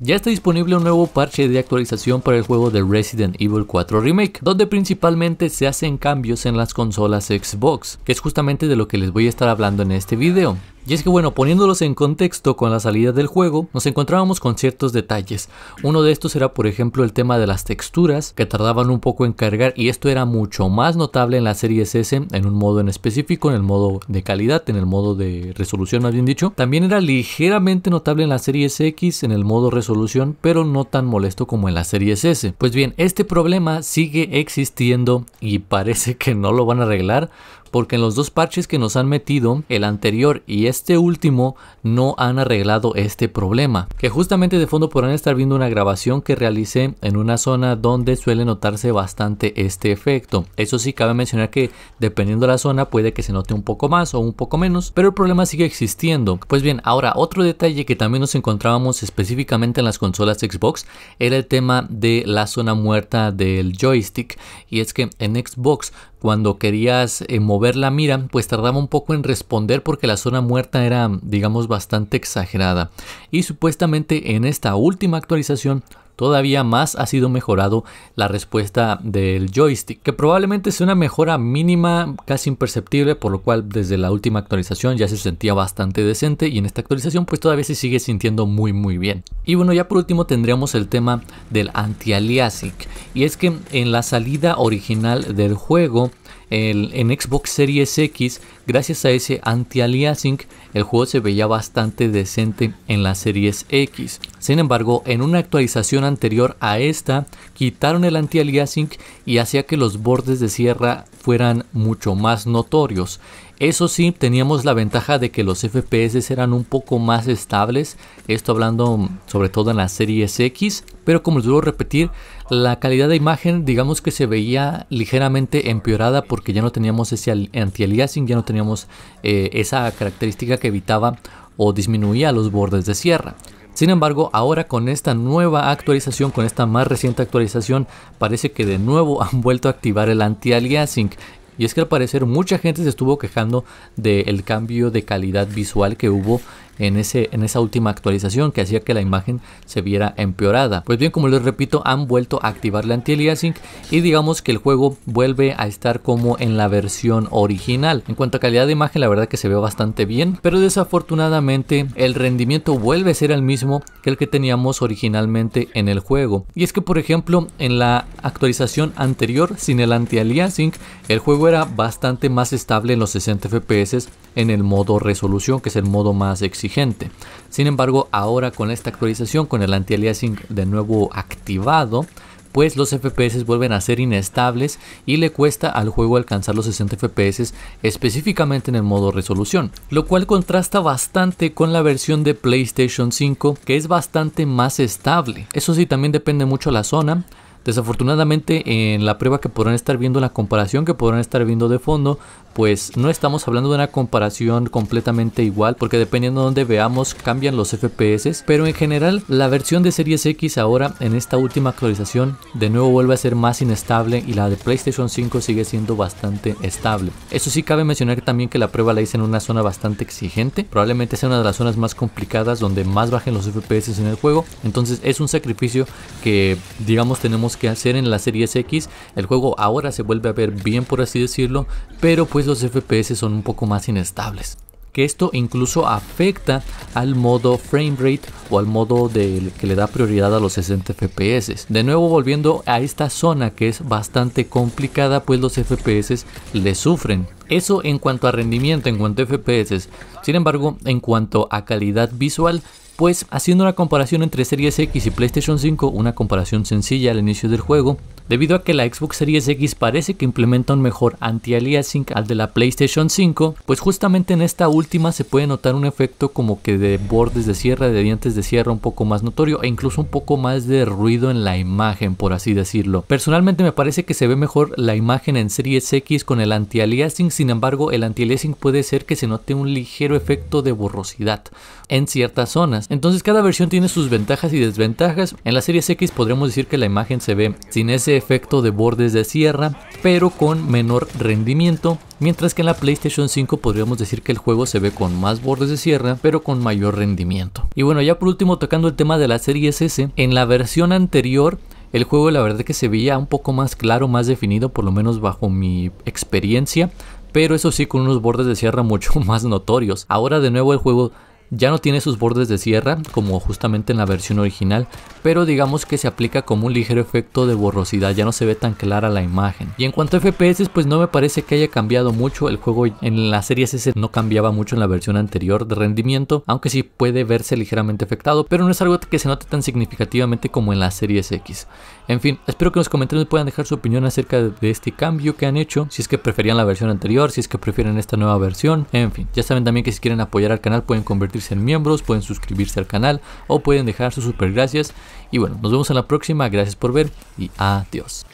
Ya está disponible un nuevo parche de actualización para el juego de Resident Evil 4 Remake, donde principalmente se hacen cambios en las consolas Xbox, que es justamente de lo que les voy a estar hablando en este video. Y es que bueno, poniéndolos en contexto con la salida del juego, nos encontrábamos con ciertos detalles. Uno de estos era por ejemplo el tema de las texturas, que tardaban un poco en cargar y esto era mucho más notable en la serie S, en un modo en específico, en el modo de calidad, en el modo de resolución más bien dicho. También era ligeramente notable en la serie X, en el modo resolución, pero no tan molesto como en la serie S. Pues bien, este problema sigue existiendo y parece que no lo van a arreglar porque en los dos parches que nos han metido, el anterior y este último, no han arreglado este problema. Que justamente de fondo podrán estar viendo una grabación que realicé en una zona donde suele notarse bastante este efecto. Eso sí, cabe mencionar que dependiendo de la zona puede que se note un poco más o un poco menos, pero el problema sigue existiendo. Pues bien, ahora otro detalle que también nos encontrábamos específicamente en las consolas Xbox era el tema de la zona muerta del joystick y es que en Xbox cuando querías eh, mover la mira, pues tardaba un poco en responder porque la zona muerta era, digamos, bastante exagerada. Y supuestamente en esta última actualización todavía más ha sido mejorado la respuesta del joystick, que probablemente sea una mejora mínima casi imperceptible, por lo cual desde la última actualización ya se sentía bastante decente y en esta actualización pues todavía se sigue sintiendo muy muy bien. Y bueno, ya por último tendríamos el tema del anti-aliasing, y es que en la salida original del juego en Xbox Series X, gracias a ese anti-aliasing, el juego se veía bastante decente en la Series X. Sin embargo, en una actualización anterior a esta, quitaron el anti-aliasing y hacía que los bordes de sierra fueran mucho más notorios. Eso sí, teníamos la ventaja de que los FPS eran un poco más estables, esto hablando sobre todo en las series X, pero como les debo repetir, la calidad de imagen digamos que se veía ligeramente empeorada porque ya no teníamos ese anti-aliasing, ya no teníamos eh, esa característica que evitaba o disminuía los bordes de sierra. Sin embargo, ahora con esta nueva actualización, con esta más reciente actualización, parece que de nuevo han vuelto a activar el anti-aliasing y es que al parecer mucha gente se estuvo quejando del cambio de calidad visual que hubo en, ese, en esa última actualización que hacía que la imagen se viera empeorada. Pues bien, como les repito, han vuelto a activar la anti-aliasing y digamos que el juego vuelve a estar como en la versión original. En cuanto a calidad de imagen, la verdad que se ve bastante bien, pero desafortunadamente el rendimiento vuelve a ser el mismo que el que teníamos originalmente en el juego. Y es que, por ejemplo, en la actualización anterior, sin el anti-aliasing, el juego era bastante más estable en los 60 FPS en el modo resolución, que es el modo más exigente. Sin embargo, ahora con esta actualización, con el anti-aliasing de nuevo activado, pues los FPS vuelven a ser inestables y le cuesta al juego alcanzar los 60 FPS específicamente en el modo resolución, lo cual contrasta bastante con la versión de PlayStation 5 que es bastante más estable. Eso sí, también depende mucho la zona. Desafortunadamente en la prueba que podrán estar viendo, la comparación que podrán estar viendo de fondo, pues no estamos hablando de una comparación completamente igual porque dependiendo de donde veamos cambian los FPS, pero en general la versión de Series X ahora en esta última actualización de nuevo vuelve a ser más inestable y la de PlayStation 5 sigue siendo bastante estable. Eso sí cabe mencionar también que la prueba la hice en una zona bastante exigente, probablemente sea una de las zonas más complicadas donde más bajen los FPS en el juego, entonces es un sacrificio que digamos tenemos que hacer en la Series X, el juego ahora se vuelve a ver bien por así decirlo, pero pues los FPS son un poco más inestables. Que esto incluso afecta al modo frame rate o al modo del que le da prioridad a los 60 FPS. De nuevo volviendo a esta zona que es bastante complicada pues los FPS le sufren. Eso en cuanto a rendimiento, en cuanto a FPS. Sin embargo, en cuanto a calidad visual, pues haciendo una comparación entre Series X y PlayStation 5, una comparación sencilla al inicio del juego, debido a que la Xbox Series X parece que implementa un mejor anti-aliasing al de la PlayStation 5, pues justamente en esta última se puede notar un efecto como que de bordes de sierra, de dientes de sierra un poco más notorio e incluso un poco más de ruido en la imagen, por así decirlo. Personalmente me parece que se ve mejor la imagen en Series X con el anti-aliasing, sin embargo el anti-aliasing puede ser que se note un ligero efecto de borrosidad en ciertas zonas, entonces cada versión tiene sus ventajas y desventajas. En la serie X podríamos decir que la imagen se ve sin ese efecto de bordes de sierra, pero con menor rendimiento. Mientras que en la PlayStation 5 podríamos decir que el juego se ve con más bordes de sierra, pero con mayor rendimiento. Y bueno, ya por último tocando el tema de la serie S, en la versión anterior el juego la verdad que se veía un poco más claro, más definido, por lo menos bajo mi experiencia, pero eso sí con unos bordes de sierra mucho más notorios. Ahora de nuevo el juego ya no tiene sus bordes de sierra, como justamente en la versión original, pero digamos que se aplica como un ligero efecto de borrosidad, ya no se ve tan clara la imagen. Y en cuanto a FPS, pues no me parece que haya cambiado mucho, el juego en la serie S no cambiaba mucho en la versión anterior de rendimiento, aunque sí puede verse ligeramente afectado, pero no es algo que se note tan significativamente como en la serie X. En fin, espero que los comentarios puedan dejar su opinión acerca de este cambio que han hecho, si es que preferían la versión anterior, si es que prefieren esta nueva versión, en fin, ya saben también que si quieren apoyar al canal pueden convertir ser miembros, pueden suscribirse al canal o pueden dejar sus super gracias. Y bueno, nos vemos en la próxima, gracias por ver y adiós.